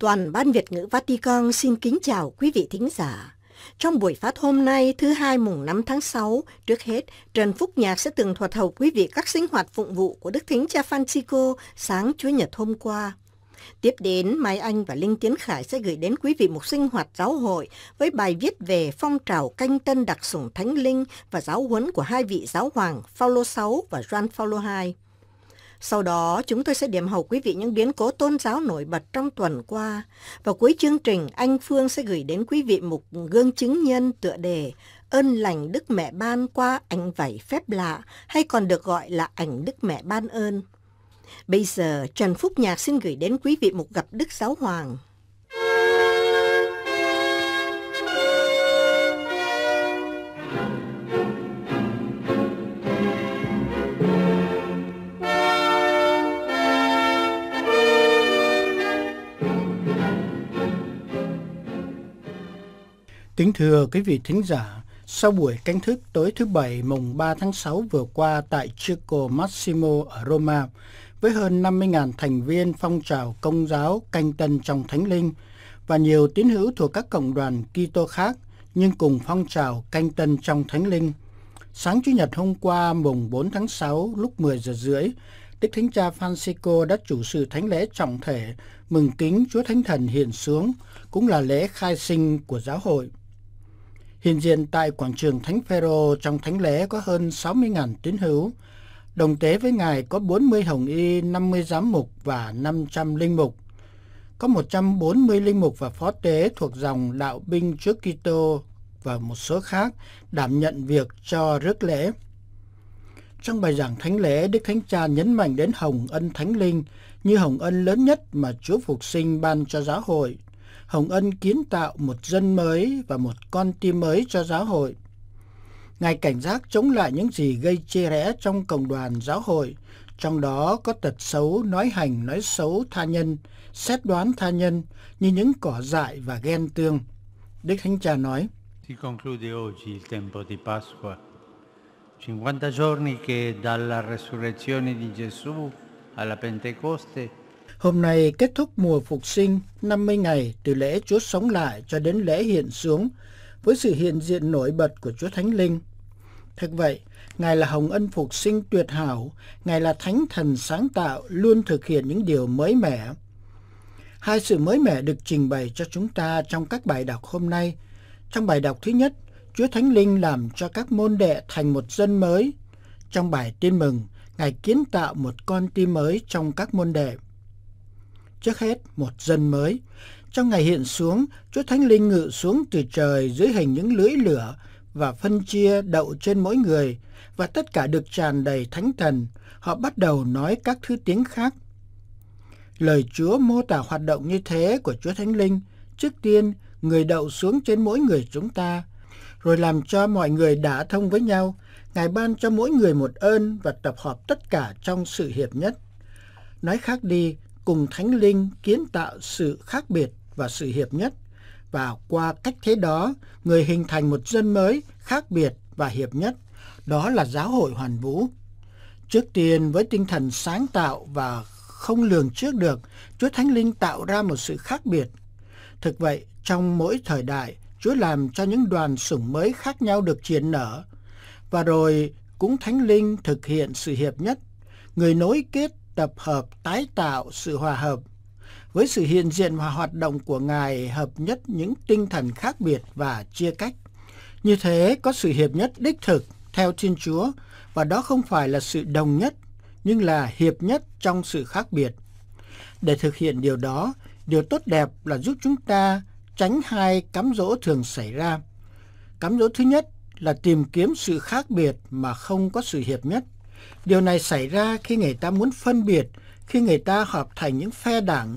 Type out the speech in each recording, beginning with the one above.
Toàn ban Việt ngữ Vatican xin kính chào quý vị thính giả. Trong buổi phát hôm nay thứ hai mùng 5 tháng 6, trước hết, Trần Phúc Nhạc sẽ tường thuật hầu quý vị các sinh hoạt phụng vụ của Đức Thánh Cha Francisco sáng Chúa Nhật hôm qua. Tiếp đến, Mai Anh và Linh Tiến Khải sẽ gửi đến quý vị một sinh hoạt giáo hội với bài viết về phong trào canh tân đặc sủng thánh linh và giáo huấn của hai vị giáo hoàng Phaolô 6 và Gioan Phaolô 2. Sau đó, chúng tôi sẽ điểm hầu quý vị những biến cố tôn giáo nổi bật trong tuần qua. Và cuối chương trình, anh Phương sẽ gửi đến quý vị một gương chứng nhân tựa đề Ơn lành Đức Mẹ Ban qua ảnh vảy phép lạ, hay còn được gọi là ảnh Đức Mẹ Ban ơn. Bây giờ, Trần Phúc Nhạc xin gửi đến quý vị một gặp Đức Giáo Hoàng. Kính thưa quý vị thính giả, sau buổi canh thức tối thứ Bảy mùng 3 tháng 6 vừa qua tại Circo Massimo ở Roma, với hơn 50.000 thành viên phong trào công giáo canh tân trong Thánh Linh và nhiều tín hữu thuộc các cộng đoàn Kitô khác nhưng cùng phong trào canh tân trong Thánh Linh. Sáng Chủ nhật hôm qua mùng 4 tháng 6 lúc 10 giờ rưỡi, Đức Thánh Cha Francisco đã chủ sự thánh lễ trọng thể mừng kính Chúa Thánh Thần hiện xuống, cũng là lễ khai sinh của giáo hội. Hiện diện tại quảng trường Thánh Phaero trong thánh lễ có hơn 60.000 tín hữu. Đồng tế với Ngài có 40 hồng y, 50 giám mục và 500 linh mục. Có 140 linh mục và phó tế thuộc dòng đạo binh trước Kitô và một số khác đảm nhận việc cho rước lễ. Trong bài giảng thánh lễ, Đức Thánh Cha nhấn mạnh đến hồng ân thánh linh như hồng ân lớn nhất mà Chúa Phục Sinh ban cho giáo hội Hồng Ân kiến tạo một dân mới và một con tim mới cho giáo hội. Ngài cảnh giác chống lại những gì gây chia rẽ trong cộng đoàn giáo hội, trong đó có tật xấu nói hành nói xấu tha nhân, xét đoán tha nhân như những cỏ dại và ghen tương. Đức Thánh Cha nói, Si conclude oggi il tempo di Pasqua, 50 giorni che dalla resurrezione di Gesù alla Pentecoste Hôm nay kết thúc mùa phục sinh 50 ngày từ lễ Chúa sống lại cho đến lễ hiện xuống với sự hiện diện nổi bật của Chúa Thánh Linh. Thật vậy, Ngài là hồng ân phục sinh tuyệt hảo, Ngài là thánh thần sáng tạo luôn thực hiện những điều mới mẻ. Hai sự mới mẻ được trình bày cho chúng ta trong các bài đọc hôm nay. Trong bài đọc thứ nhất, Chúa Thánh Linh làm cho các môn đệ thành một dân mới. Trong bài tin mừng, Ngài kiến tạo một con tim mới trong các môn đệ trước hết một dân mới. Trong ngày hiện xuống, Chúa Thánh Linh ngự xuống từ trời dưới hình những lưỡi lửa và phân chia đậu trên mỗi người và tất cả được tràn đầy thánh thần. Họ bắt đầu nói các thứ tiếng khác. Lời Chúa mô tả hoạt động như thế của Chúa Thánh Linh. Trước tiên, người đậu xuống trên mỗi người chúng ta, rồi làm cho mọi người đã thông với nhau. Ngài ban cho mỗi người một ơn và tập hợp tất cả trong sự hiệp nhất. Nói khác đi, cùng Thánh Linh kiến tạo sự khác biệt và sự hiệp nhất và qua cách thế đó, người hình thành một dân mới khác biệt và hiệp nhất, đó là giáo hội hoàn vũ. Trước tiên với tinh thần sáng tạo và không lường trước được, Chúa Thánh Linh tạo ra một sự khác biệt. Thực vậy, trong mỗi thời đại, Chúa làm cho những đoàn sủng mới khác nhau được triển nở. Và rồi cũng Thánh Linh thực hiện sự hiệp nhất, người nối kết tập hợp tái tạo sự hòa hợp với sự hiện diện và hoạt động của ngài hợp nhất những tinh thần khác biệt và chia cách như thế có sự hiệp nhất đích thực theo thiên chúa và đó không phải là sự đồng nhất nhưng là hiệp nhất trong sự khác biệt để thực hiện điều đó điều tốt đẹp là giúp chúng ta tránh hai cám dỗ thường xảy ra cám dỗ thứ nhất là tìm kiếm sự khác biệt mà không có sự hiệp nhất Điều này xảy ra khi người ta muốn phân biệt, khi người ta họp thành những phe đảng,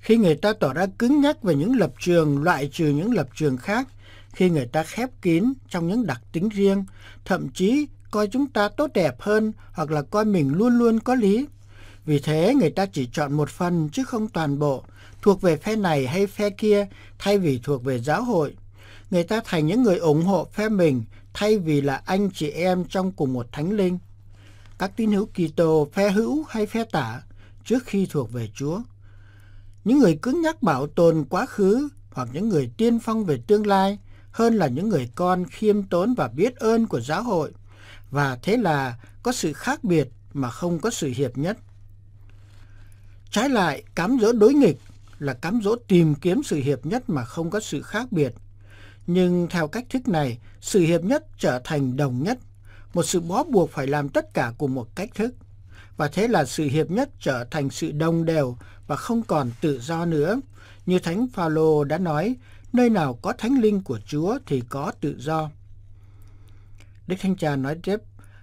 khi người ta tỏ ra cứng nhắc về những lập trường loại trừ những lập trường khác, khi người ta khép kín trong những đặc tính riêng, thậm chí coi chúng ta tốt đẹp hơn hoặc là coi mình luôn luôn có lý. Vì thế, người ta chỉ chọn một phần chứ không toàn bộ, thuộc về phe này hay phe kia thay vì thuộc về giáo hội. Người ta thành những người ủng hộ phe mình thay vì là anh chị em trong cùng một thánh linh các tín hữu Kitô phe hữu hay phe tả trước khi thuộc về Chúa. Những người cứng nhắc bảo tồn quá khứ hoặc những người tiên phong về tương lai hơn là những người con khiêm tốn và biết ơn của giáo hội và thế là có sự khác biệt mà không có sự hiệp nhất. Trái lại, cám dỗ đối nghịch là cám dỗ tìm kiếm sự hiệp nhất mà không có sự khác biệt. Nhưng theo cách thức này, sự hiệp nhất trở thành đồng nhất một sự bó buộc phải làm tất cả cùng một cách thức. Và thế là sự hiệp nhất trở thành sự đồng đều và không còn tự do nữa. Như Thánh Phaolô đã nói, nơi nào có thánh linh của Chúa thì có tự do. Đức Thánh Cha nói tiếp,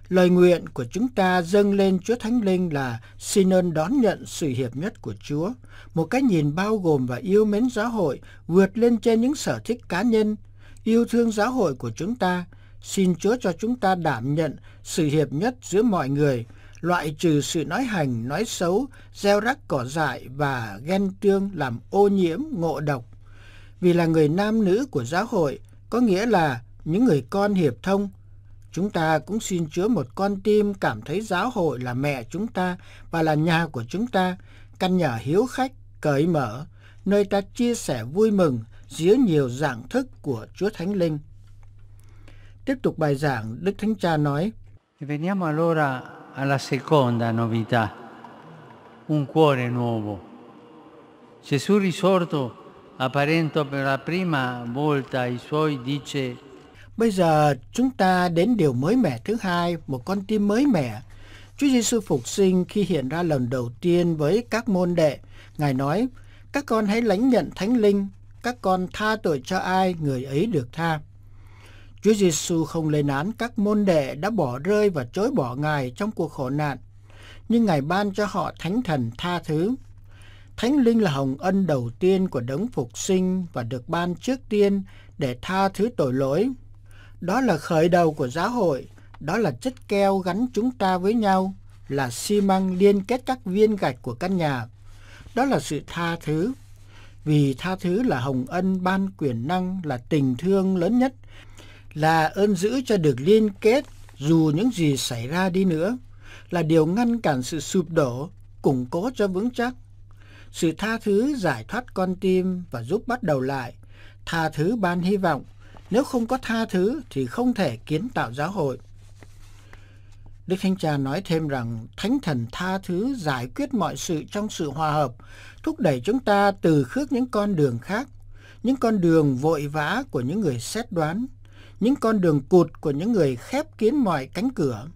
lời nguyện của chúng ta dâng lên Chúa Thánh Linh là xin ơn đón nhận sự hiệp nhất của Chúa, một cái nhìn bao gồm và yêu mến giáo hội vượt lên trên những sở thích cá nhân, yêu thương giáo hội của chúng ta Xin Chúa cho chúng ta đảm nhận sự hiệp nhất giữa mọi người, loại trừ sự nói hành, nói xấu, gieo rắc cỏ dại và ghen tương làm ô nhiễm, ngộ độc. Vì là người nam nữ của giáo hội, có nghĩa là những người con hiệp thông, chúng ta cũng xin Chúa một con tim cảm thấy giáo hội là mẹ chúng ta và là nhà của chúng ta, căn nhà hiếu khách, cởi mở, nơi ta chia sẻ vui mừng dưới nhiều dạng thức của Chúa Thánh Linh. Tiếp tục bài giảng, Đức Thánh Cha nói, Veniamo allora alla seconda novità, un cuore nuovo. Gesù risorto apparento per la prima volta ai suoi dice Bây giờ chúng ta đến điều mới mẻ thứ hai, một con tim mới mẻ. Chúa Giêsu phục sinh khi hiện ra lần đầu tiên với các môn đệ, Ngài nói: "Các con hãy lãnh nhận Thánh Linh, các con tha tội cho ai, người ấy được tha." Chúa Giêsu không lên án các môn đệ đã bỏ rơi và chối bỏ Ngài trong cuộc khổ nạn, nhưng Ngài ban cho họ thánh thần tha thứ. Thánh linh là hồng ân đầu tiên của đấng phục sinh và được ban trước tiên để tha thứ tội lỗi. Đó là khởi đầu của giáo hội, đó là chất keo gắn chúng ta với nhau, là xi măng liên kết các viên gạch của căn nhà. Đó là sự tha thứ. Vì tha thứ là hồng ân ban quyền năng là tình thương lớn nhất là ơn giữ cho được liên kết dù những gì xảy ra đi nữa là điều ngăn cản sự sụp đổ củng cố cho vững chắc sự tha thứ giải thoát con tim và giúp bắt đầu lại tha thứ ban hy vọng nếu không có tha thứ thì không thể kiến tạo giáo hội Đức Thánh Cha nói thêm rằng Thánh Thần tha thứ giải quyết mọi sự trong sự hòa hợp, thúc đẩy chúng ta từ khước những con đường khác, những con đường vội vã của những người xét đoán, những con đường cụt của những người khép kín mọi cánh cửa,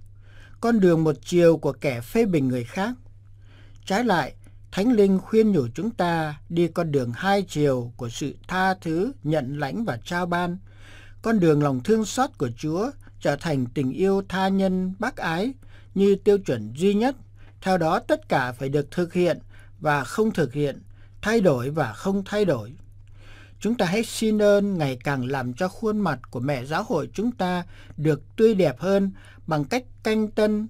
con đường một chiều của kẻ phê bình người khác. Trái lại, Thánh Linh khuyên nhủ chúng ta đi con đường hai chiều của sự tha thứ, nhận lãnh và trao ban. Con đường lòng thương xót của Chúa trở thành tình yêu tha nhân, bác ái như tiêu chuẩn duy nhất. Theo đó tất cả phải được thực hiện và không thực hiện, thay đổi và không thay đổi. Chúng ta hãy xin ơn ngày càng làm cho khuôn mặt của mẹ giáo hội chúng ta được tươi đẹp hơn bằng cách canh tân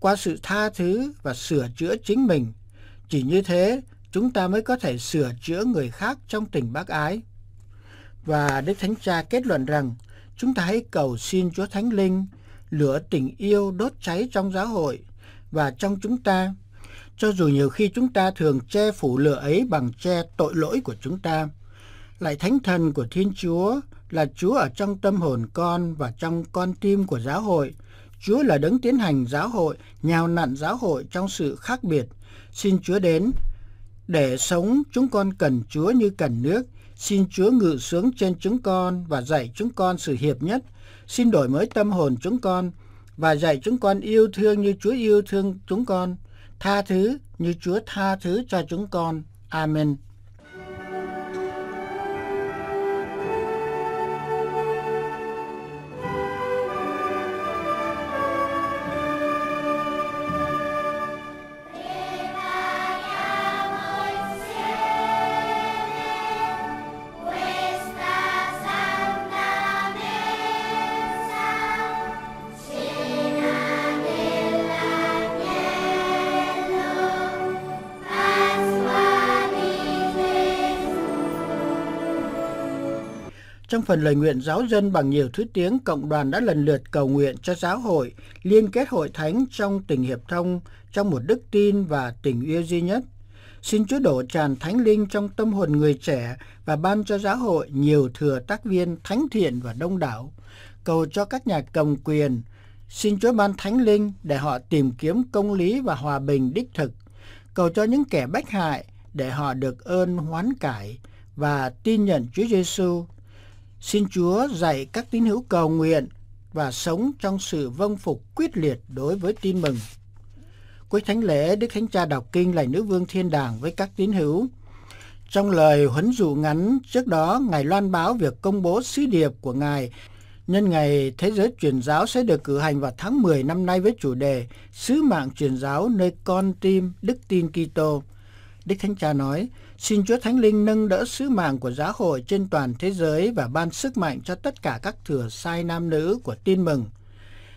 qua sự tha thứ và sửa chữa chính mình. Chỉ như thế, chúng ta mới có thể sửa chữa người khác trong tình bác ái. Và Đức Thánh Cha kết luận rằng, chúng ta hãy cầu xin Chúa Thánh Linh lửa tình yêu đốt cháy trong giáo hội và trong chúng ta, cho dù nhiều khi chúng ta thường che phủ lửa ấy bằng che tội lỗi của chúng ta lại thánh thần của Thiên Chúa là Chúa ở trong tâm hồn con và trong con tim của giáo hội. Chúa là đấng tiến hành giáo hội, nhào nặn giáo hội trong sự khác biệt. Xin Chúa đến. Để sống, chúng con cần Chúa như cần nước. Xin Chúa ngự xuống trên chúng con và dạy chúng con sự hiệp nhất. Xin đổi mới tâm hồn chúng con và dạy chúng con yêu thương như Chúa yêu thương chúng con, tha thứ như Chúa tha thứ cho chúng con. Amen. phần lời nguyện giáo dân bằng nhiều thứ tiếng, cộng đoàn đã lần lượt cầu nguyện cho giáo hội, liên kết hội thánh trong tình hiệp thông, trong một đức tin và tình yêu duy nhất. Xin Chúa đổ tràn thánh linh trong tâm hồn người trẻ và ban cho giáo hội nhiều thừa tác viên thánh thiện và đông đảo. Cầu cho các nhà cầm quyền, xin Chúa ban thánh linh để họ tìm kiếm công lý và hòa bình đích thực. Cầu cho những kẻ bách hại để họ được ơn hoán cải và tin nhận Chúa Giêsu Xin Chúa dạy các tín hữu cầu nguyện và sống trong sự vâng phục quyết liệt đối với tin mừng. Cuối thánh lễ, Đức Thánh Cha đọc kinh lạy nữ vương thiên đàng với các tín hữu. Trong lời huấn dụ ngắn trước đó, Ngài loan báo việc công bố sứ điệp của Ngài nhân ngày Thế giới truyền giáo sẽ được cử hành vào tháng 10 năm nay với chủ đề Sứ mạng truyền giáo nơi con tim Đức tin Kitô. Đức Thánh Cha nói, Xin Chúa Thánh Linh nâng đỡ sứ mạng của giáo hội trên toàn thế giới và ban sức mạnh cho tất cả các thừa sai nam nữ của tin mừng.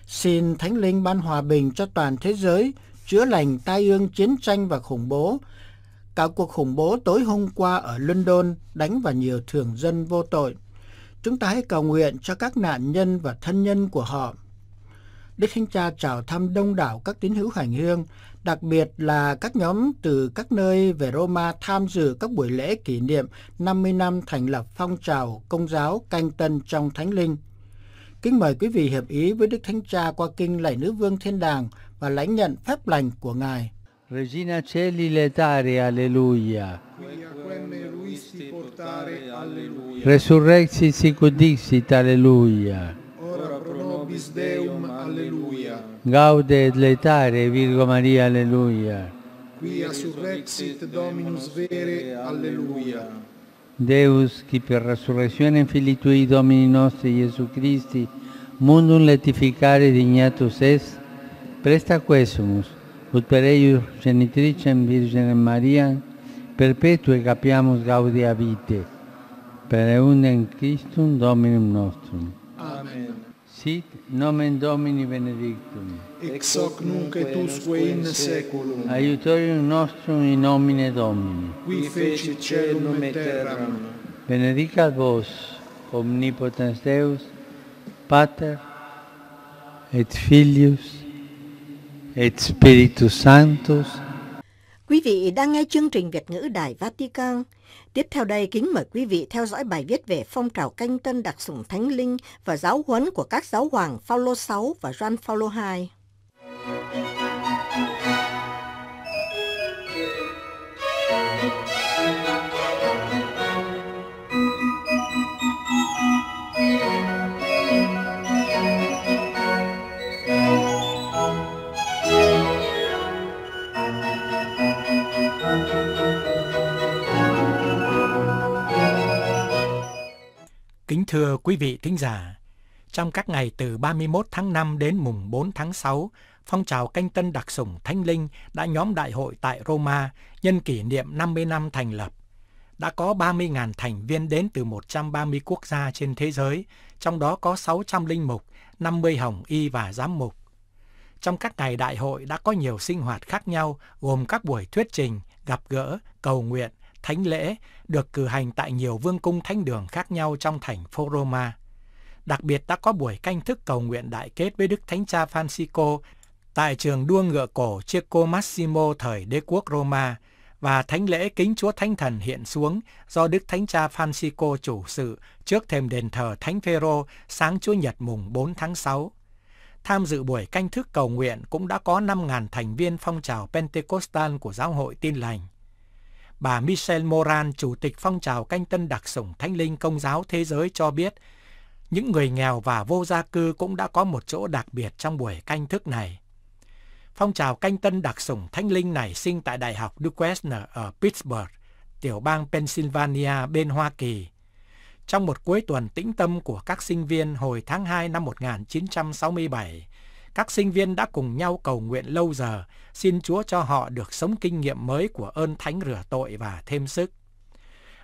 Xin Thánh Linh ban hòa bình cho toàn thế giới, chữa lành tai ương chiến tranh và khủng bố. Cả cuộc khủng bố tối hôm qua ở London đánh vào nhiều thường dân vô tội. Chúng ta hãy cầu nguyện cho các nạn nhân và thân nhân của họ Đức Thánh Cha chào thăm đông đảo các tín hữu hành hương, đặc biệt là các nhóm từ các nơi về Roma tham dự các buổi lễ kỷ niệm 50 năm thành lập phong trào công giáo canh tân trong Thánh Linh. Kính mời quý vị hiệp ý với Đức Thánh Cha qua kinh lạy nữ vương thiên đàng và lãnh nhận phép lành của Ngài. Regina Celi letare, alleluia. Resurrexit sicudixit, alleluia. nobis Deum, alleluia. Gaude et letare, Virgo Maria, alleluia. Quia surrexit Dominus vere, alleluia. Deus, che per resurrezione fili tui Domini nostri, Gesù Christi, mundum letificare dignatus est, presta quesumus, ut per eius genitricem Virgenem Maria, perpetue capiamus gaudia vite, per eundem Christum Dominum nostrum. Amen. Sit nomen Domini benedictum. Ex hoc nunc et usque in seculum. Aiutorium nostrum in nomine Domini. Qui fecit celum et terram. Benedicat vos, omnipotens Deus, Pater, et Filius, et Spiritus Sanctus. Quý vị đang nghe chương trình Việt ngữ Đài Vatican. Tiếp theo đây, kính mời quý vị theo dõi bài viết về phong trào canh tân đặc sủng thánh linh và giáo huấn của các giáo hoàng Phaolô 6 và Gioan Phaolô 2. thưa quý vị thính giả, trong các ngày từ 31 tháng 5 đến mùng 4 tháng 6, phong trào canh tân đặc sủng Thánh Linh đã nhóm đại hội tại Roma nhân kỷ niệm 50 năm thành lập. Đã có 30.000 thành viên đến từ 130 quốc gia trên thế giới, trong đó có 600 linh mục, 50 hồng y và giám mục. Trong các ngày đại hội đã có nhiều sinh hoạt khác nhau gồm các buổi thuyết trình, gặp gỡ, cầu nguyện, thánh lễ được cử hành tại nhiều vương cung thánh đường khác nhau trong thành phố Roma. Đặc biệt đã có buổi canh thức cầu nguyện đại kết với Đức Thánh Cha Francisco tại trường đua ngựa cổ Cecco Massimo thời đế quốc Roma và thánh lễ kính Chúa Thánh Thần hiện xuống do Đức Thánh Cha Francisco chủ sự trước thềm đền thờ Thánh Phêrô sáng Chúa Nhật mùng 4 tháng 6. Tham dự buổi canh thức cầu nguyện cũng đã có 5.000 thành viên phong trào Pentecostal của Giáo hội Tin Lành bà Michelle Moran, Chủ tịch phong trào canh tân đặc sủng Thánh Linh Công giáo Thế giới cho biết, những người nghèo và vô gia cư cũng đã có một chỗ đặc biệt trong buổi canh thức này. Phong trào canh tân đặc sủng Thánh Linh này sinh tại Đại học Northwestern ở Pittsburgh, tiểu bang Pennsylvania bên Hoa Kỳ. Trong một cuối tuần tĩnh tâm của các sinh viên hồi tháng 2 năm 1967, các sinh viên đã cùng nhau cầu nguyện lâu giờ, xin Chúa cho họ được sống kinh nghiệm mới của ơn thánh rửa tội và thêm sức.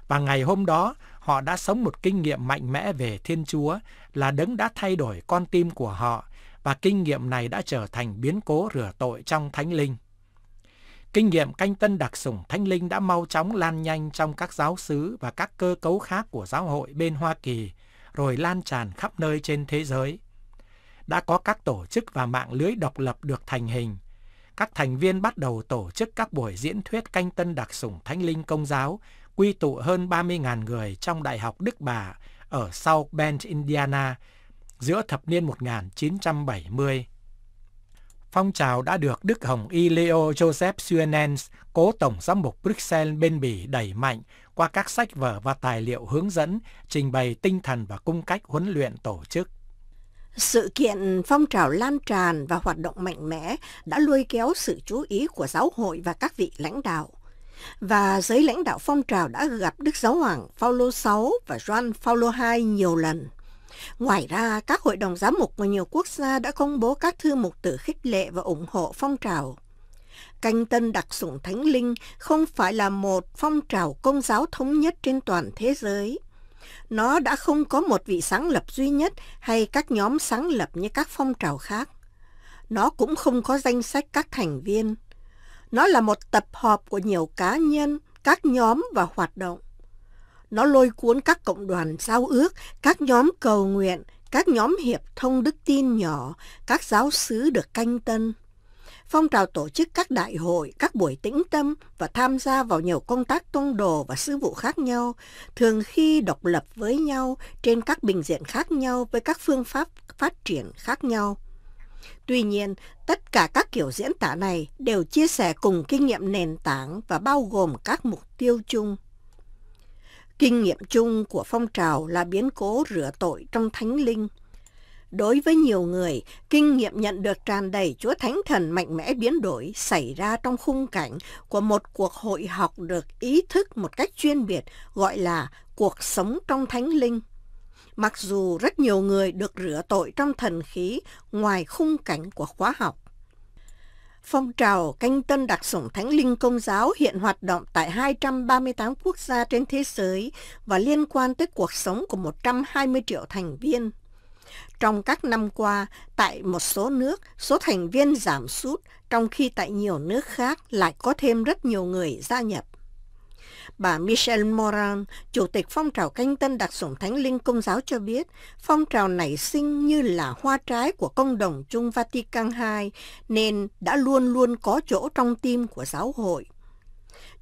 Và ngày hôm đó, họ đã sống một kinh nghiệm mạnh mẽ về Thiên Chúa là đấng đã thay đổi con tim của họ và kinh nghiệm này đã trở thành biến cố rửa tội trong Thánh Linh. Kinh nghiệm canh tân đặc sủng Thánh Linh đã mau chóng lan nhanh trong các giáo xứ và các cơ cấu khác của giáo hội bên Hoa Kỳ, rồi lan tràn khắp nơi trên thế giới đã có các tổ chức và mạng lưới độc lập được thành hình. Các thành viên bắt đầu tổ chức các buổi diễn thuyết canh tân đặc sủng thánh linh công giáo, quy tụ hơn 30.000 người trong Đại học Đức Bà ở South Bend, Indiana, giữa thập niên 1970. Phong trào đã được Đức Hồng Y Leo Joseph Suenens, cố tổng giám mục Bruxelles bên Bỉ đẩy mạnh qua các sách vở và tài liệu hướng dẫn, trình bày tinh thần và cung cách huấn luyện tổ chức. Sự kiện phong trào lan tràn và hoạt động mạnh mẽ đã lôi kéo sự chú ý của giáo hội và các vị lãnh đạo. Và giới lãnh đạo phong trào đã gặp Đức Giáo Hoàng Phaolô VI và Gioan Phaolô II nhiều lần. Ngoài ra, các hội đồng giám mục của nhiều quốc gia đã công bố các thư mục tử khích lệ và ủng hộ phong trào. Canh tân đặc sủng thánh linh không phải là một phong trào công giáo thống nhất trên toàn thế giới. Nó đã không có một vị sáng lập duy nhất hay các nhóm sáng lập như các phong trào khác. Nó cũng không có danh sách các thành viên. Nó là một tập hợp của nhiều cá nhân, các nhóm và hoạt động. Nó lôi cuốn các cộng đoàn giao ước, các nhóm cầu nguyện, các nhóm hiệp thông đức tin nhỏ, các giáo sứ được canh tân phong trào tổ chức các đại hội, các buổi tĩnh tâm và tham gia vào nhiều công tác tôn đồ và sư vụ khác nhau, thường khi độc lập với nhau trên các bình diện khác nhau với các phương pháp phát triển khác nhau. Tuy nhiên, tất cả các kiểu diễn tả này đều chia sẻ cùng kinh nghiệm nền tảng và bao gồm các mục tiêu chung. Kinh nghiệm chung của phong trào là biến cố rửa tội trong thánh linh – Đối với nhiều người, kinh nghiệm nhận được tràn đầy Chúa Thánh Thần mạnh mẽ biến đổi xảy ra trong khung cảnh của một cuộc hội học được ý thức một cách chuyên biệt gọi là cuộc sống trong thánh linh. Mặc dù rất nhiều người được rửa tội trong thần khí ngoài khung cảnh của khóa học. Phong trào canh tân đặc sủng thánh linh công giáo hiện hoạt động tại 238 quốc gia trên thế giới và liên quan tới cuộc sống của 120 triệu thành viên. Trong các năm qua, tại một số nước, số thành viên giảm sút, trong khi tại nhiều nước khác lại có thêm rất nhiều người gia nhập. Bà Michelle Moran, Chủ tịch phong trào canh tân đặc sủng thánh linh công giáo cho biết, phong trào nảy sinh như là hoa trái của công đồng Trung Vatican II, nên đã luôn luôn có chỗ trong tim của giáo hội.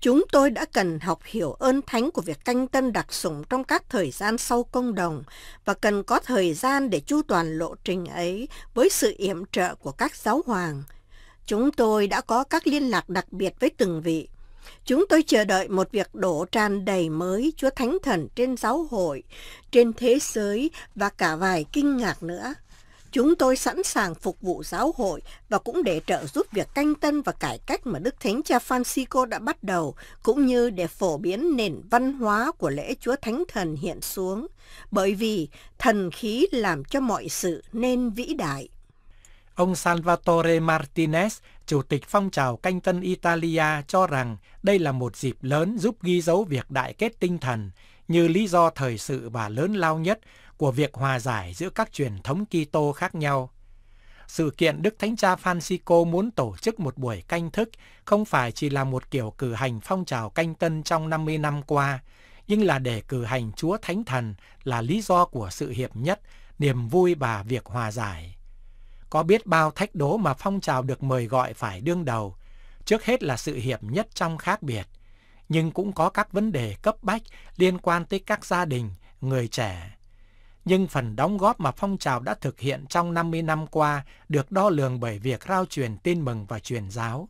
Chúng tôi đã cần học hiểu ơn thánh của việc canh tân đặc sủng trong các thời gian sau công đồng và cần có thời gian để chu toàn lộ trình ấy với sự yểm trợ của các giáo hoàng. Chúng tôi đã có các liên lạc đặc biệt với từng vị. Chúng tôi chờ đợi một việc đổ tràn đầy mới Chúa Thánh Thần trên giáo hội, trên thế giới và cả vài kinh ngạc nữa. Chúng tôi sẵn sàng phục vụ giáo hội và cũng để trợ giúp việc canh tân và cải cách mà Đức Thánh Cha Francisco đã bắt đầu, cũng như để phổ biến nền văn hóa của lễ Chúa Thánh Thần hiện xuống, bởi vì thần khí làm cho mọi sự nên vĩ đại. Ông Salvatore Martinez, chủ tịch phong trào canh tân Italia cho rằng đây là một dịp lớn giúp ghi dấu việc đại kết tinh thần, như lý do thời sự và lớn lao nhất của việc hòa giải giữa các truyền thống Kitô khác nhau. Sự kiện Đức Thánh Cha Francisco muốn tổ chức một buổi canh thức không phải chỉ là một kiểu cử hành phong trào canh tân trong 50 năm qua, nhưng là để cử hành Chúa Thánh Thần là lý do của sự hiệp nhất, niềm vui và việc hòa giải. Có biết bao thách đố mà phong trào được mời gọi phải đương đầu, trước hết là sự hiệp nhất trong khác biệt, nhưng cũng có các vấn đề cấp bách liên quan tới các gia đình, người trẻ, nhưng phần đóng góp mà phong trào đã thực hiện trong 50 năm qua được đo lường bởi việc rao truyền tin mừng và truyền giáo.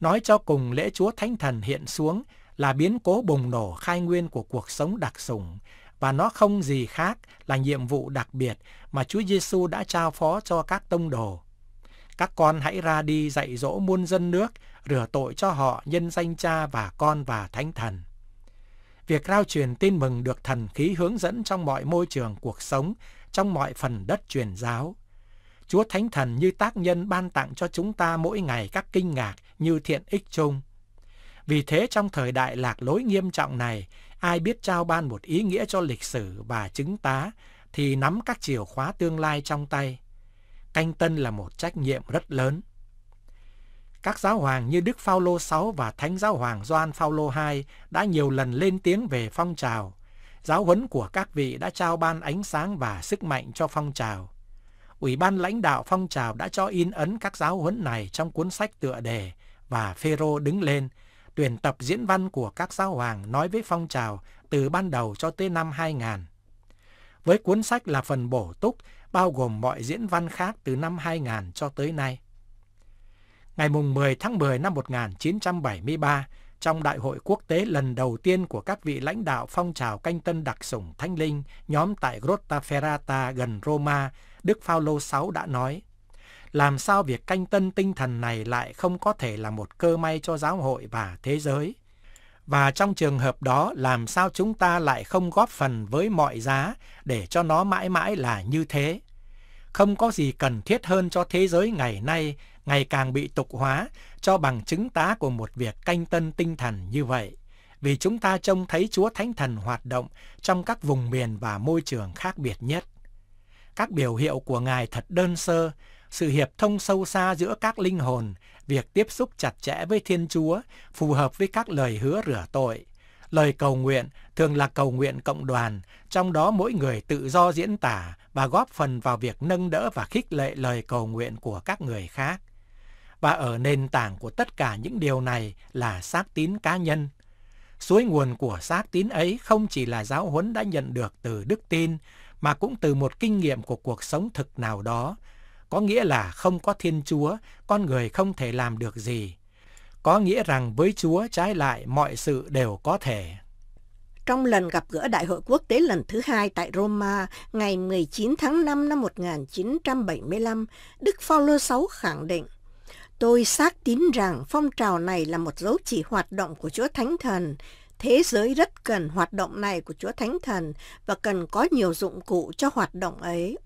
Nói cho cùng lễ Chúa Thánh Thần hiện xuống là biến cố bùng nổ khai nguyên của cuộc sống đặc sủng và nó không gì khác là nhiệm vụ đặc biệt mà Chúa Giêsu đã trao phó cho các tông đồ. Các con hãy ra đi dạy dỗ muôn dân nước, rửa tội cho họ nhân danh Cha và Con và Thánh Thần việc rao truyền tin mừng được thần khí hướng dẫn trong mọi môi trường cuộc sống, trong mọi phần đất truyền giáo. Chúa Thánh Thần như tác nhân ban tặng cho chúng ta mỗi ngày các kinh ngạc như thiện ích chung. Vì thế trong thời đại lạc lối nghiêm trọng này, ai biết trao ban một ý nghĩa cho lịch sử và chứng tá thì nắm các chìa khóa tương lai trong tay. Canh tân là một trách nhiệm rất lớn. Các giáo hoàng như Đức Phaolô 6 và Thánh giáo hoàng Gioan Phaolô 2 đã nhiều lần lên tiếng về phong trào. Giáo huấn của các vị đã trao ban ánh sáng và sức mạnh cho phong trào. Ủy ban lãnh đạo phong trào đã cho in ấn các giáo huấn này trong cuốn sách tựa đề và Phêrô đứng lên, tuyển tập diễn văn của các giáo hoàng nói với phong trào từ ban đầu cho tới năm 2000. Với cuốn sách là phần bổ túc bao gồm mọi diễn văn khác từ năm 2000 cho tới nay ngày 10 tháng 10 năm 1973 trong Đại hội quốc tế lần đầu tiên của các vị lãnh đạo phong trào canh tân đặc sủng Thánh Linh, nhóm tại Grotta Ferrata gần Roma, Đức Phaolô VI đã nói, làm sao việc canh tân tinh thần này lại không có thể là một cơ may cho giáo hội và thế giới? Và trong trường hợp đó, làm sao chúng ta lại không góp phần với mọi giá để cho nó mãi mãi là như thế? Không có gì cần thiết hơn cho thế giới ngày nay ngày càng bị tục hóa cho bằng chứng tá của một việc canh tân tinh thần như vậy, vì chúng ta trông thấy Chúa Thánh Thần hoạt động trong các vùng miền và môi trường khác biệt nhất. Các biểu hiệu của Ngài thật đơn sơ, sự hiệp thông sâu xa giữa các linh hồn, việc tiếp xúc chặt chẽ với Thiên Chúa phù hợp với các lời hứa rửa tội. Lời cầu nguyện thường là cầu nguyện cộng đoàn, trong đó mỗi người tự do diễn tả và góp phần vào việc nâng đỡ và khích lệ lời cầu nguyện của các người khác. Và ở nền tảng của tất cả những điều này là xác tín cá nhân. Suối nguồn của xác tín ấy không chỉ là giáo huấn đã nhận được từ đức tin, mà cũng từ một kinh nghiệm của cuộc sống thực nào đó. Có nghĩa là không có Thiên Chúa, con người không thể làm được gì. Có nghĩa rằng với Chúa trái lại mọi sự đều có thể. Trong lần gặp gỡ Đại hội quốc tế lần thứ hai tại Roma ngày 19 tháng 5 năm 1975, Đức Phaolô 6 khẳng định Tôi xác tín rằng phong trào này là một dấu chỉ hoạt động của Chúa Thánh Thần. Thế giới rất cần hoạt động này của Chúa Thánh Thần và cần có nhiều dụng cụ cho hoạt động ấy.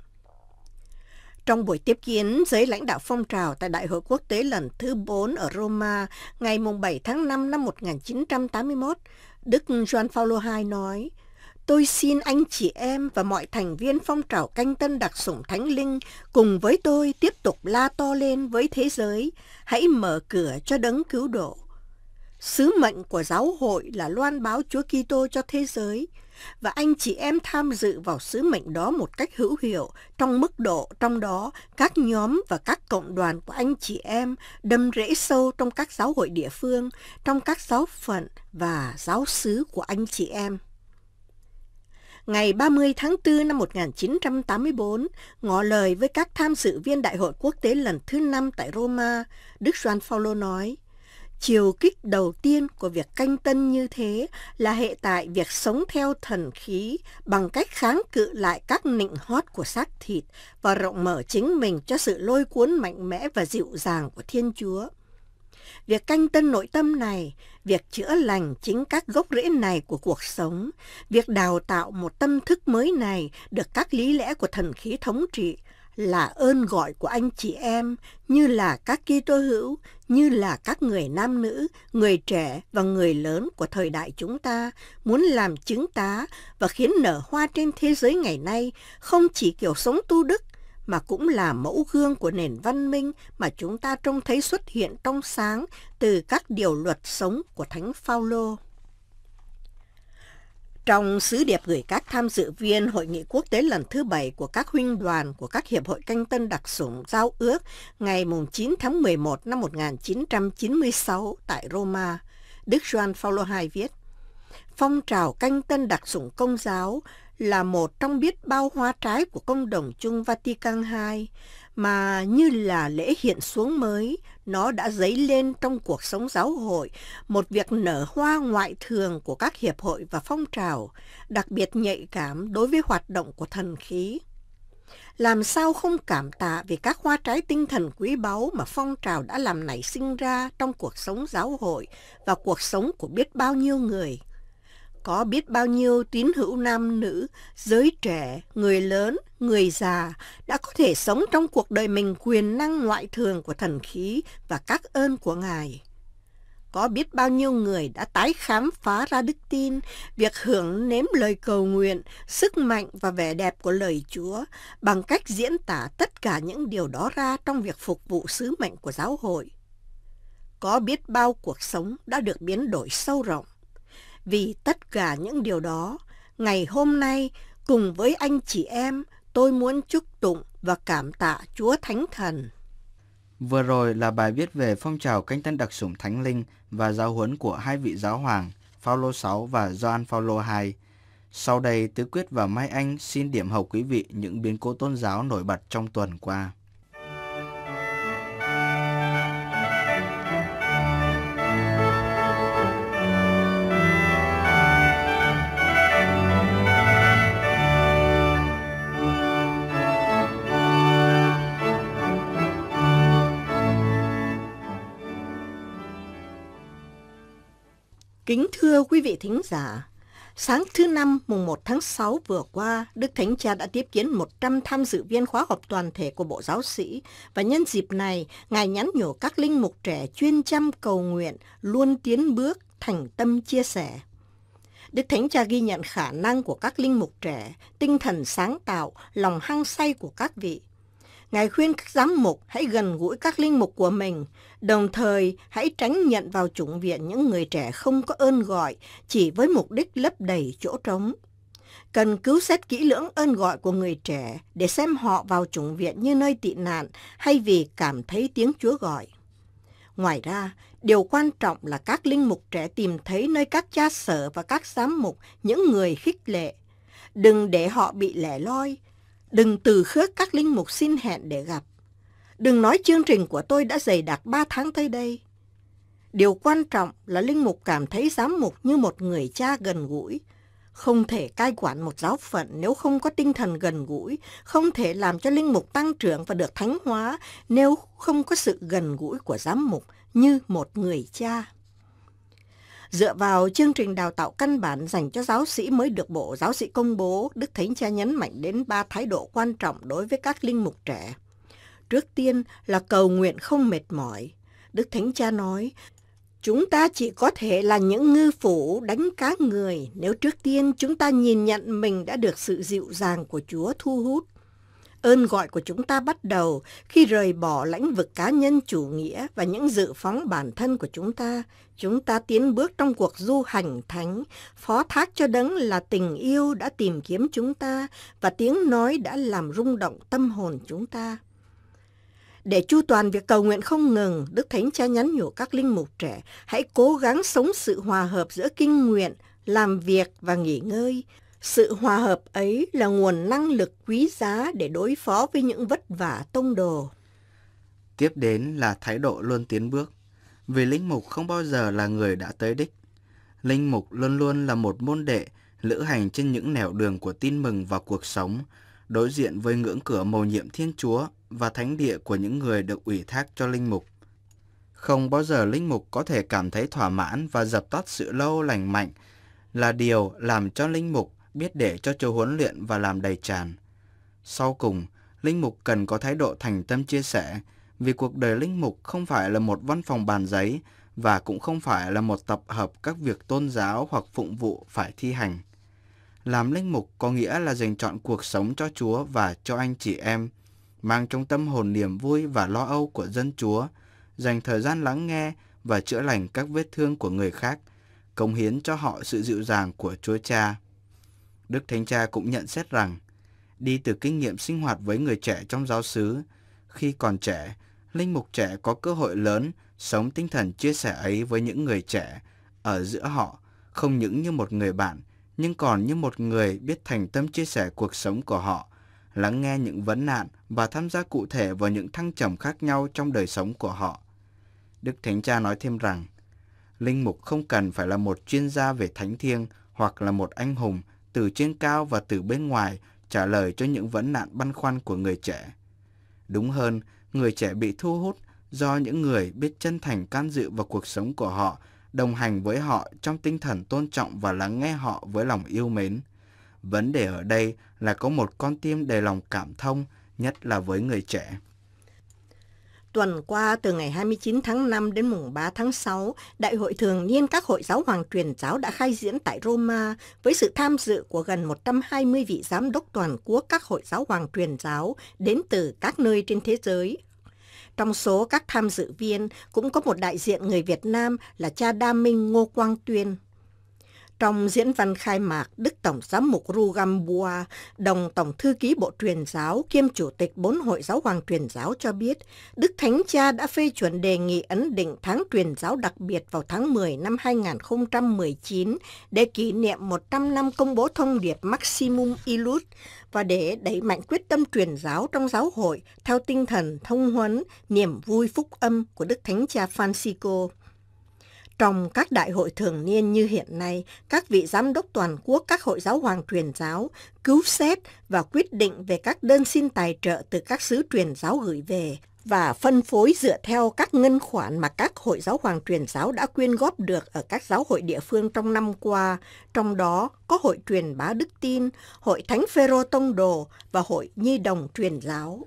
Trong buổi tiếp kiến giới lãnh đạo phong trào tại Đại hội quốc tế lần thứ 4 ở Roma ngày 7 tháng 5 năm 1981, Đức John Paulo II nói, Tôi xin anh chị em và mọi thành viên phong trào canh tân đặc sủng thánh linh cùng với tôi tiếp tục la to lên với thế giới, hãy mở cửa cho đấng cứu độ. Sứ mệnh của giáo hội là loan báo Chúa Kitô cho thế giới và anh chị em tham dự vào sứ mệnh đó một cách hữu hiệu trong mức độ trong đó các nhóm và các cộng đoàn của anh chị em đâm rễ sâu trong các giáo hội địa phương, trong các giáo phận và giáo xứ của anh chị em ngày 30 tháng 4 năm 1984, ngỏ lời với các tham dự viên Đại hội quốc tế lần thứ năm tại Roma, Đức Joan Paulo nói, Chiều kích đầu tiên của việc canh tân như thế là hệ tại việc sống theo thần khí bằng cách kháng cự lại các nịnh hót của xác thịt và rộng mở chính mình cho sự lôi cuốn mạnh mẽ và dịu dàng của Thiên Chúa. Việc canh tân nội tâm này, việc chữa lành chính các gốc rễ này của cuộc sống, việc đào tạo một tâm thức mới này được các lý lẽ của thần khí thống trị là ơn gọi của anh chị em như là các Kitô hữu, như là các người nam nữ, người trẻ và người lớn của thời đại chúng ta muốn làm chứng tá và khiến nở hoa trên thế giới ngày nay không chỉ kiểu sống tu đức mà cũng là mẫu gương của nền văn minh mà chúng ta trông thấy xuất hiện trong sáng từ các điều luật sống của Thánh Phaolô. Trong sứ điệp gửi các tham dự viên Hội nghị quốc tế lần thứ bảy của các huynh đoàn của các hiệp hội canh tân đặc sủng giao ước ngày 9 tháng 11 năm 1996 tại Roma, Đức Gioan Phaolô II viết, Phong trào canh tân đặc sủng công giáo là một trong biết bao hoa trái của công đồng chung Vatican II, mà như là lễ hiện xuống mới, nó đã dấy lên trong cuộc sống giáo hội, một việc nở hoa ngoại thường của các hiệp hội và phong trào, đặc biệt nhạy cảm đối với hoạt động của thần khí. Làm sao không cảm tạ về các hoa trái tinh thần quý báu mà phong trào đã làm nảy sinh ra trong cuộc sống giáo hội và cuộc sống của biết bao nhiêu người có biết bao nhiêu tín hữu nam nữ, giới trẻ, người lớn, người già đã có thể sống trong cuộc đời mình quyền năng ngoại thường của thần khí và các ơn của Ngài. Có biết bao nhiêu người đã tái khám phá ra đức tin, việc hưởng nếm lời cầu nguyện, sức mạnh và vẻ đẹp của lời Chúa bằng cách diễn tả tất cả những điều đó ra trong việc phục vụ sứ mệnh của giáo hội. Có biết bao cuộc sống đã được biến đổi sâu rộng vì tất cả những điều đó, ngày hôm nay cùng với anh chị em, tôi muốn chúc tụng và cảm tạ Chúa Thánh Thần. Vừa rồi là bài viết về phong trào canh tân đặc sủng thánh linh và giáo huấn của hai vị giáo hoàng Phaolô 6 và Gioan Phaolô 2. Sau đây, Tứ Quyết và Mai Anh xin điểm hầu quý vị những biến cố tôn giáo nổi bật trong tuần qua. Kính thưa quý vị thính giả, sáng thứ Năm mùng 1 tháng 6 vừa qua, Đức Thánh Cha đã tiếp kiến 100 tham dự viên khóa học toàn thể của Bộ Giáo sĩ và nhân dịp này, Ngài nhắn nhủ các linh mục trẻ chuyên chăm cầu nguyện luôn tiến bước thành tâm chia sẻ. Đức Thánh Cha ghi nhận khả năng của các linh mục trẻ, tinh thần sáng tạo, lòng hăng say của các vị – Ngài khuyên các giám mục hãy gần gũi các linh mục của mình, đồng thời hãy tránh nhận vào chủng viện những người trẻ không có ơn gọi chỉ với mục đích lấp đầy chỗ trống. Cần cứu xét kỹ lưỡng ơn gọi của người trẻ để xem họ vào chủng viện như nơi tị nạn hay vì cảm thấy tiếng Chúa gọi. Ngoài ra, điều quan trọng là các linh mục trẻ tìm thấy nơi các cha sở và các giám mục những người khích lệ. Đừng để họ bị lẻ loi, Đừng từ khước các linh mục xin hẹn để gặp. Đừng nói chương trình của tôi đã dày đặc ba tháng tới đây. Điều quan trọng là linh mục cảm thấy giám mục như một người cha gần gũi, không thể cai quản một giáo phận nếu không có tinh thần gần gũi, không thể làm cho linh mục tăng trưởng và được thánh hóa nếu không có sự gần gũi của giám mục như một người cha. Dựa vào chương trình đào tạo căn bản dành cho giáo sĩ mới được Bộ Giáo sĩ công bố, Đức Thánh Cha nhấn mạnh đến ba thái độ quan trọng đối với các linh mục trẻ. Trước tiên là cầu nguyện không mệt mỏi. Đức Thánh Cha nói, chúng ta chỉ có thể là những ngư phủ đánh cá người nếu trước tiên chúng ta nhìn nhận mình đã được sự dịu dàng của Chúa thu hút ơn gọi của chúng ta bắt đầu khi rời bỏ lãnh vực cá nhân chủ nghĩa và những dự phóng bản thân của chúng ta. Chúng ta tiến bước trong cuộc du hành thánh, phó thác cho đấng là tình yêu đã tìm kiếm chúng ta và tiếng nói đã làm rung động tâm hồn chúng ta. Để chu toàn việc cầu nguyện không ngừng, Đức Thánh Cha nhắn nhủ các linh mục trẻ hãy cố gắng sống sự hòa hợp giữa kinh nguyện, làm việc và nghỉ ngơi – sự hòa hợp ấy là nguồn năng lực quý giá để đối phó với những vất vả tông đồ. Tiếp đến là thái độ luôn tiến bước, vì linh mục không bao giờ là người đã tới đích. Linh mục luôn luôn là một môn đệ lữ hành trên những nẻo đường của tin mừng và cuộc sống, đối diện với ngưỡng cửa mầu nhiệm Thiên Chúa và thánh địa của những người được ủy thác cho linh mục. Không bao giờ linh mục có thể cảm thấy thỏa mãn và dập tắt sự lâu lành mạnh là điều làm cho linh mục biết để cho chỗ huấn luyện và làm đầy tràn. Sau cùng, linh mục cần có thái độ thành tâm chia sẻ vì cuộc đời linh mục không phải là một văn phòng bàn giấy và cũng không phải là một tập hợp các việc tôn giáo hoặc phụng vụ phải thi hành. Làm linh mục có nghĩa là dành chọn cuộc sống cho Chúa và cho anh chị em, mang trong tâm hồn niềm vui và lo âu của dân Chúa, dành thời gian lắng nghe và chữa lành các vết thương của người khác, cống hiến cho họ sự dịu dàng của Chúa Cha. Đức Thánh Cha cũng nhận xét rằng, đi từ kinh nghiệm sinh hoạt với người trẻ trong giáo xứ, khi còn trẻ, linh mục trẻ có cơ hội lớn sống tinh thần chia sẻ ấy với những người trẻ ở giữa họ, không những như một người bạn, nhưng còn như một người biết thành tâm chia sẻ cuộc sống của họ, lắng nghe những vấn nạn và tham gia cụ thể vào những thăng trầm khác nhau trong đời sống của họ. Đức Thánh Cha nói thêm rằng, linh mục không cần phải là một chuyên gia về thánh thiêng hoặc là một anh hùng từ trên cao và từ bên ngoài trả lời cho những vấn nạn băn khoăn của người trẻ. Đúng hơn, người trẻ bị thu hút do những người biết chân thành can dự vào cuộc sống của họ, đồng hành với họ trong tinh thần tôn trọng và lắng nghe họ với lòng yêu mến. Vấn đề ở đây là có một con tim đầy lòng cảm thông, nhất là với người trẻ. Tuần qua, từ ngày 29 tháng 5 đến mùng 3 tháng 6, Đại hội Thường niên các hội giáo hoàng truyền giáo đã khai diễn tại Roma với sự tham dự của gần 120 vị giám đốc toàn quốc các hội giáo hoàng truyền giáo đến từ các nơi trên thế giới. Trong số các tham dự viên cũng có một đại diện người Việt Nam là cha Đa Minh Ngô Quang Tuyên. Trong diễn văn khai mạc, Đức Tổng giám mục Rugambua, đồng Tổng thư ký Bộ Truyền giáo kiêm Chủ tịch bốn hội giáo hoàng truyền giáo cho biết, Đức Thánh Cha đã phê chuẩn đề nghị ấn định tháng truyền giáo đặc biệt vào tháng 10 năm 2019 để kỷ niệm 100 năm công bố thông điệp Maximum Illus và để đẩy mạnh quyết tâm truyền giáo trong giáo hội theo tinh thần thông huấn, niềm vui phúc âm của Đức Thánh Cha Francisco. Trong các đại hội thường niên như hiện nay, các vị giám đốc toàn quốc các hội giáo hoàng truyền giáo cứu xét và quyết định về các đơn xin tài trợ từ các sứ truyền giáo gửi về và phân phối dựa theo các ngân khoản mà các hội giáo hoàng truyền giáo đã quyên góp được ở các giáo hội địa phương trong năm qua, trong đó có hội truyền bá đức tin, hội thánh Phêrô tông đồ và hội nhi đồng truyền giáo.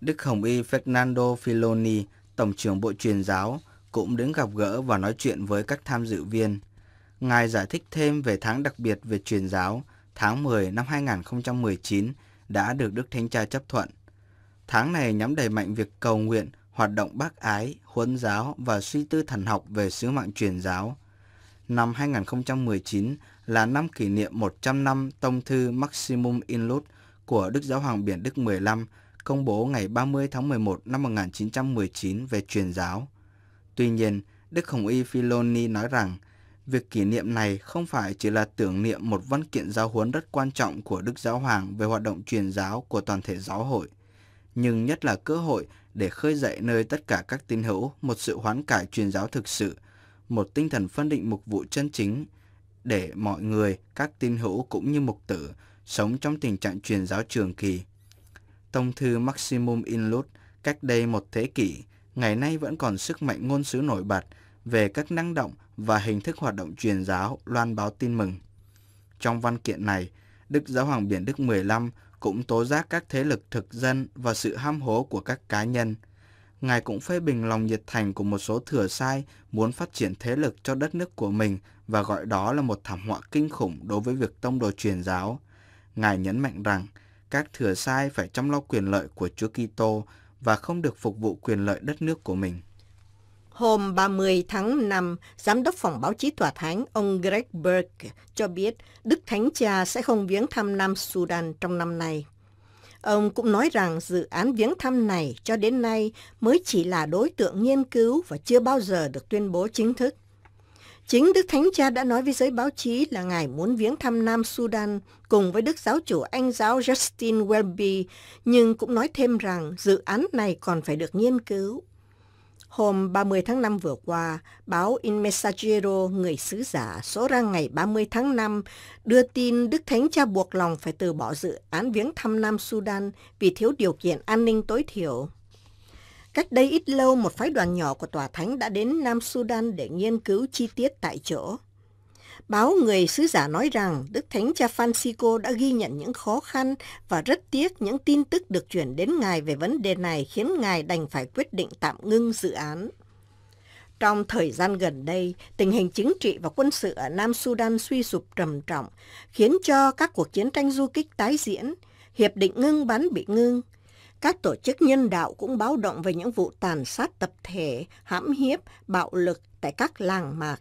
Đức Hồng Y Fernando Filoni, Tổng trưởng Bộ Truyền giáo, cũng đứng gặp gỡ và nói chuyện với các tham dự viên. Ngài giải thích thêm về tháng đặc biệt về truyền giáo tháng 10 năm 2019 đã được Đức Thánh Cha chấp thuận. Tháng này nhắm đẩy mạnh việc cầu nguyện, hoạt động bác ái, huấn giáo và suy tư thần học về sứ mạng truyền giáo. Năm 2019 là năm kỷ niệm 100 năm Tông thư Maximum Inlut của Đức Giáo Hoàng Biển Đức 15 công bố ngày 30 tháng 11 năm 1919 về truyền giáo. Tuy nhiên, Đức Hồng Y Filoni nói rằng việc kỷ niệm này không phải chỉ là tưởng niệm một văn kiện giáo huấn rất quan trọng của Đức Giáo Hoàng về hoạt động truyền giáo của toàn thể giáo hội, nhưng nhất là cơ hội để khơi dậy nơi tất cả các tín hữu một sự hoán cải truyền giáo thực sự, một tinh thần phân định mục vụ chân chính, để mọi người, các tín hữu cũng như mục tử, sống trong tình trạng truyền giáo trường kỳ. Tông thư Maximum Inlut cách đây một thế kỷ ngày nay vẫn còn sức mạnh ngôn sứ nổi bật về các năng động và hình thức hoạt động truyền giáo loan báo tin mừng. Trong văn kiện này, Đức Giáo Hoàng Biển Đức 15 cũng tố giác các thế lực thực dân và sự ham hố của các cá nhân. Ngài cũng phê bình lòng nhiệt thành của một số thừa sai muốn phát triển thế lực cho đất nước của mình và gọi đó là một thảm họa kinh khủng đối với việc tông đồ truyền giáo. Ngài nhấn mạnh rằng các thừa sai phải chăm lo quyền lợi của Chúa Kitô và không được phục vụ quyền lợi đất nước của mình. Hôm 30 tháng 5, Giám đốc Phòng Báo chí Tòa Thánh, ông Greg Burke, cho biết Đức Thánh Cha sẽ không viếng thăm Nam Sudan trong năm nay. Ông cũng nói rằng dự án viếng thăm này cho đến nay mới chỉ là đối tượng nghiên cứu và chưa bao giờ được tuyên bố chính thức. Chính Đức Thánh Cha đã nói với giới báo chí là Ngài muốn viếng thăm Nam Sudan cùng với Đức giáo chủ Anh giáo Justin Welby, nhưng cũng nói thêm rằng dự án này còn phải được nghiên cứu. Hôm 30 tháng 5 vừa qua, báo In Messaggero, người sứ giả, số ra ngày 30 tháng 5, đưa tin Đức Thánh Cha buộc lòng phải từ bỏ dự án viếng thăm Nam Sudan vì thiếu điều kiện an ninh tối thiểu. Cách đây ít lâu, một phái đoàn nhỏ của Tòa Thánh đã đến Nam Sudan để nghiên cứu chi tiết tại chỗ. Báo người sứ giả nói rằng Đức Thánh Cha Francisco đã ghi nhận những khó khăn và rất tiếc những tin tức được chuyển đến Ngài về vấn đề này khiến Ngài đành phải quyết định tạm ngưng dự án. Trong thời gian gần đây, tình hình chính trị và quân sự ở Nam Sudan suy sụp trầm trọng, khiến cho các cuộc chiến tranh du kích tái diễn, hiệp định ngưng bắn bị ngưng, các tổ chức nhân đạo cũng báo động về những vụ tàn sát tập thể, hãm hiếp, bạo lực tại các làng mạc.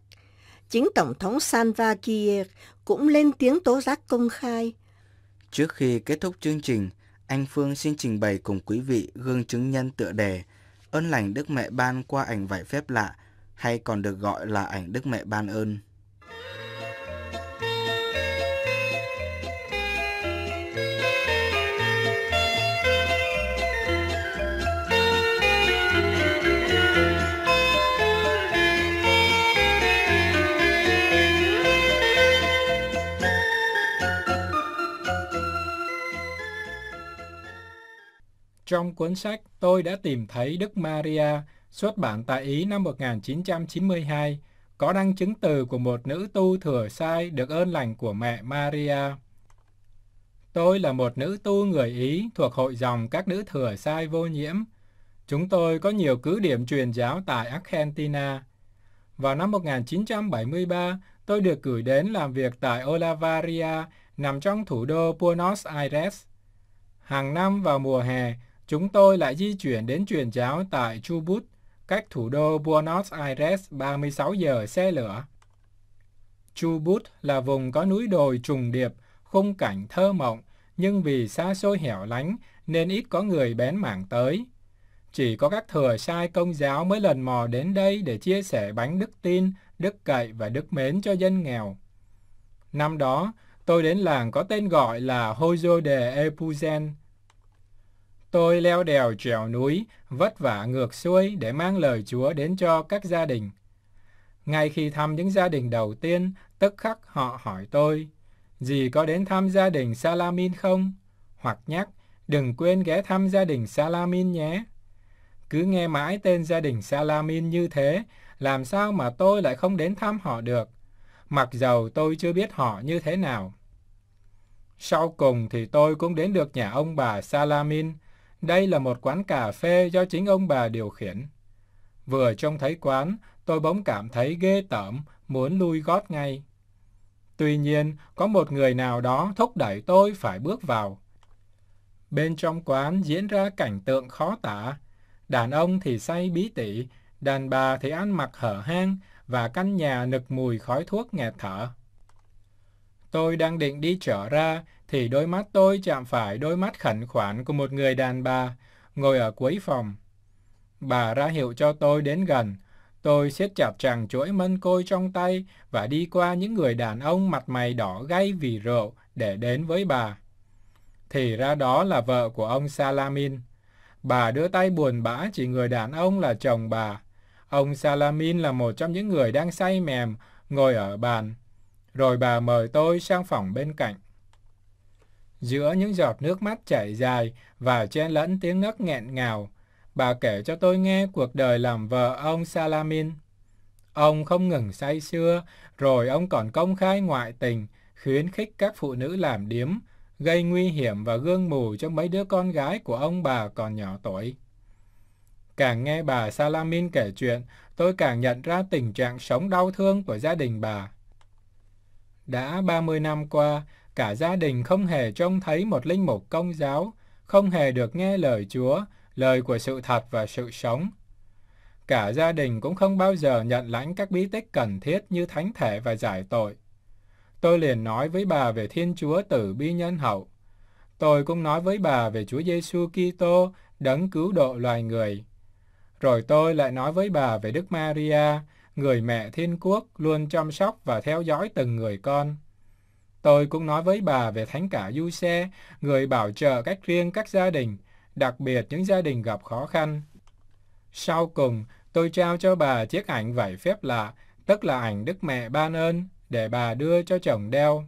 Chính Tổng thống Salva Kiir cũng lên tiếng tố giác công khai. Trước khi kết thúc chương trình, anh Phương xin trình bày cùng quý vị gương chứng nhân tựa đề Ơn lành Đức Mẹ Ban qua ảnh vải phép lạ hay còn được gọi là ảnh Đức Mẹ Ban ơn. Trong cuốn sách Tôi đã tìm thấy Đức Maria xuất bản tại Ý năm 1992 có đăng chứng từ của một nữ tu thừa sai được ơn lành của mẹ Maria. Tôi là một nữ tu người Ý thuộc hội dòng các nữ thừa sai vô nhiễm. Chúng tôi có nhiều cứ điểm truyền giáo tại Argentina. Vào năm 1973, tôi được cử đến làm việc tại Olavaria, nằm trong thủ đô Buenos Aires. Hàng năm vào mùa hè, Chúng tôi lại di chuyển đến truyền giáo tại Chubut, cách thủ đô Buenos Aires 36 giờ xe lửa. Chubut là vùng có núi đồi trùng điệp, khung cảnh thơ mộng, nhưng vì xa xôi hẻo lánh nên ít có người bén mảng tới. Chỉ có các thừa sai công giáo mới lần mò đến đây để chia sẻ bánh đức tin, đức cậy và đức mến cho dân nghèo. Năm đó, tôi đến làng có tên gọi là Hojo de Epuzen, Tôi leo đèo trèo núi, vất vả ngược xuôi để mang lời Chúa đến cho các gia đình. Ngay khi thăm những gia đình đầu tiên, tức khắc họ hỏi tôi, gì có đến thăm gia đình Salamin không? Hoặc nhắc, đừng quên ghé thăm gia đình Salamin nhé. Cứ nghe mãi tên gia đình Salamin như thế, làm sao mà tôi lại không đến thăm họ được? Mặc dầu tôi chưa biết họ như thế nào. Sau cùng thì tôi cũng đến được nhà ông bà Salamin, đây là một quán cà phê do chính ông bà điều khiển. Vừa trông thấy quán, tôi bỗng cảm thấy ghê tởm, muốn lui gót ngay. Tuy nhiên, có một người nào đó thúc đẩy tôi phải bước vào. Bên trong quán diễn ra cảnh tượng khó tả. Đàn ông thì say bí tỉ, đàn bà thì ăn mặc hở hang và căn nhà nực mùi khói thuốc nghẹt thở. Tôi đang định đi trở ra thì đôi mắt tôi chạm phải đôi mắt khẩn khoản của một người đàn bà ngồi ở cuối phòng. Bà ra hiệu cho tôi đến gần. Tôi siết chặt chàng chuỗi mân côi trong tay và đi qua những người đàn ông mặt mày đỏ gay vì rượu để đến với bà. Thì ra đó là vợ của ông Salamin. Bà đưa tay buồn bã chỉ người đàn ông là chồng bà. Ông Salamin là một trong những người đang say mềm, ngồi ở bàn. Rồi bà mời tôi sang phòng bên cạnh giữa những giọt nước mắt chảy dài và chen lẫn tiếng nấc nghẹn ngào. Bà kể cho tôi nghe cuộc đời làm vợ ông Salamin. Ông không ngừng say sưa, rồi ông còn công khai ngoại tình, khuyến khích các phụ nữ làm điếm, gây nguy hiểm và gương mù cho mấy đứa con gái của ông bà còn nhỏ tuổi. Càng nghe bà Salamin kể chuyện, tôi càng nhận ra tình trạng sống đau thương của gia đình bà. Đã 30 năm qua, cả gia đình không hề trông thấy một linh mục công giáo, không hề được nghe lời Chúa, lời của sự thật và sự sống. Cả gia đình cũng không bao giờ nhận lãnh các bí tích cần thiết như thánh thể và giải tội. Tôi liền nói với bà về Thiên Chúa tử bi nhân hậu. Tôi cũng nói với bà về Chúa Giêsu Kitô đấng cứu độ loài người. Rồi tôi lại nói với bà về Đức Maria, người mẹ thiên quốc luôn chăm sóc và theo dõi từng người con. Tôi cũng nói với bà về thánh cả du xe, người bảo trợ cách riêng các gia đình, đặc biệt những gia đình gặp khó khăn. Sau cùng, tôi trao cho bà chiếc ảnh vải phép lạ, tức là ảnh Đức Mẹ ban ơn, để bà đưa cho chồng đeo.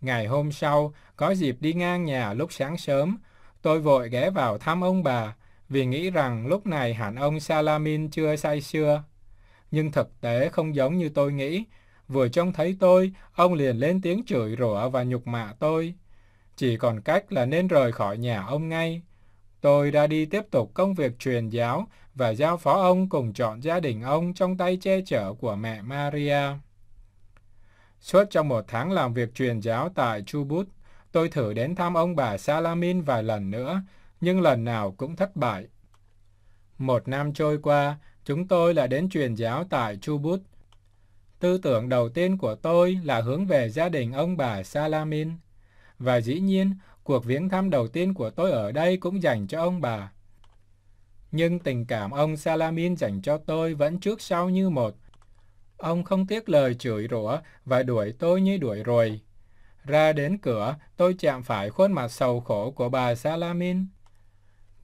Ngày hôm sau, có dịp đi ngang nhà lúc sáng sớm, tôi vội ghé vào thăm ông bà, vì nghĩ rằng lúc này hẳn ông Salamin chưa say sưa. Nhưng thực tế không giống như tôi nghĩ, vừa trông thấy tôi, ông liền lên tiếng chửi rủa và nhục mạ tôi. Chỉ còn cách là nên rời khỏi nhà ông ngay. Tôi đã đi tiếp tục công việc truyền giáo và giao phó ông cùng chọn gia đình ông trong tay che chở của mẹ Maria. Suốt trong một tháng làm việc truyền giáo tại Chubut, tôi thử đến thăm ông bà Salamin vài lần nữa, nhưng lần nào cũng thất bại. Một năm trôi qua, chúng tôi lại đến truyền giáo tại Chubut, Tư tưởng đầu tiên của tôi là hướng về gia đình ông bà Salamin. Và dĩ nhiên, cuộc viếng thăm đầu tiên của tôi ở đây cũng dành cho ông bà. Nhưng tình cảm ông Salamin dành cho tôi vẫn trước sau như một. Ông không tiếc lời chửi rủa và đuổi tôi như đuổi rồi. Ra đến cửa, tôi chạm phải khuôn mặt sầu khổ của bà Salamin.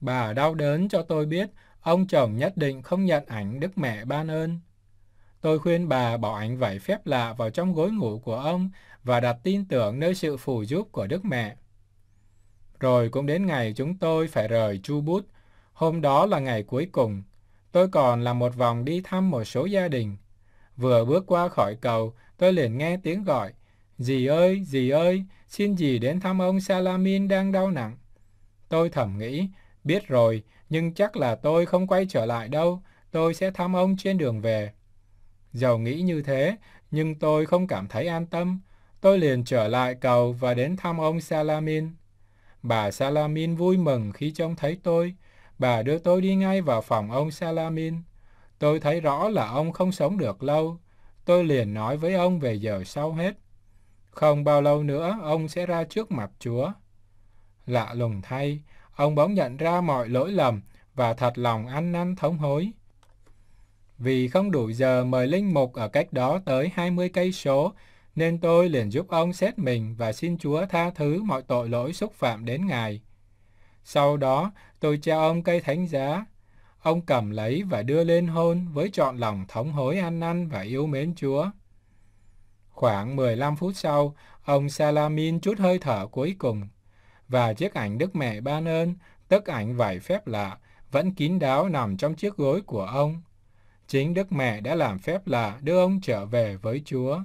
Bà đau đớn cho tôi biết ông chồng nhất định không nhận ảnh Đức Mẹ ban ơn. Tôi khuyên bà bỏ ảnh vảy phép lạ vào trong gối ngủ của ông và đặt tin tưởng nơi sự phù giúp của Đức Mẹ. Rồi cũng đến ngày chúng tôi phải rời Chu Bút. Hôm đó là ngày cuối cùng. Tôi còn làm một vòng đi thăm một số gia đình. Vừa bước qua khỏi cầu, tôi liền nghe tiếng gọi. Dì ơi, dì ơi, xin dì đến thăm ông Salamin đang đau nặng. Tôi thầm nghĩ, biết rồi, nhưng chắc là tôi không quay trở lại đâu, tôi sẽ thăm ông trên đường về dầu nghĩ như thế, nhưng tôi không cảm thấy an tâm. Tôi liền trở lại cầu và đến thăm ông Salamin. Bà Salamin vui mừng khi trông thấy tôi. Bà đưa tôi đi ngay vào phòng ông Salamin. Tôi thấy rõ là ông không sống được lâu. Tôi liền nói với ông về giờ sau hết. Không bao lâu nữa, ông sẽ ra trước mặt Chúa. Lạ lùng thay, ông bỗng nhận ra mọi lỗi lầm và thật lòng ăn năn thống hối. Vì không đủ giờ mời linh mục ở cách đó tới 20 cây số, nên tôi liền giúp ông xét mình và xin Chúa tha thứ mọi tội lỗi xúc phạm đến Ngài. Sau đó, tôi trao ông cây thánh giá. Ông cầm lấy và đưa lên hôn với trọn lòng thống hối ăn năn và yêu mến Chúa. Khoảng 15 phút sau, ông Salamin chút hơi thở cuối cùng, và chiếc ảnh Đức Mẹ ban ơn, tức ảnh vải phép lạ, vẫn kín đáo nằm trong chiếc gối của ông. Chính Đức Mẹ đã làm phép lạ đưa ông trở về với Chúa.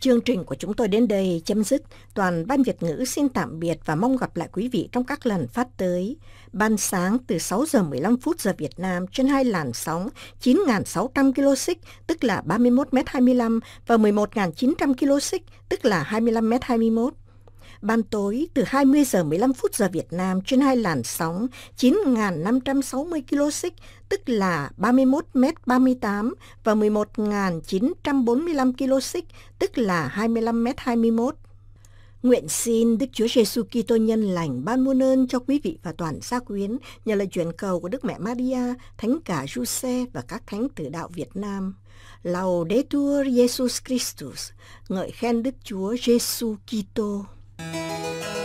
Chương trình của chúng tôi đến đây chấm dứt. Toàn Ban Việt ngữ xin tạm biệt và mong gặp lại quý vị trong các lần phát tới. Ban sáng từ 6 giờ 15 phút giờ Việt Nam trên hai làn sóng 9.600 kHz tức là 31m25 và 11.900 kHz tức là 25m21. Ban tối từ 20 giờ 15 phút giờ Việt Nam trên hai làn sóng 9.560 km tức là 31 m 38 và 11.945 km tức là 25 m 21. Nguyện xin Đức Chúa Giêsu Kitô nhân lành ban muôn ơn cho quý vị và toàn gia quyến nhờ lời chuyển cầu của Đức Mẹ Maria, Thánh cả Giuse và các thánh tử đạo Việt Nam. Laudetur Jesus Christus, ngợi khen Đức Chúa Giêsu Kitô. Música